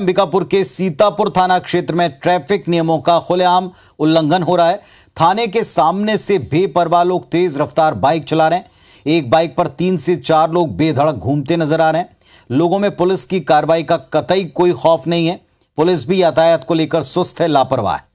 अंबिकापुर के सीतापुर थाना क्षेत्र में ट्रैफिक नियमों का खुलेआम उल्लंघन हो रहा है थाने के सामने से बेपरवाह लोग तेज रफ्तार बाइक चला रहे हैं एक बाइक पर तीन से चार लोग बेधड़क घूमते नजर आ रहे हैं लोगों में पुलिस की कार्रवाई का कतई कोई खौफ नहीं है पुलिस भी यातायात को लेकर सुस्त है लापरवाह है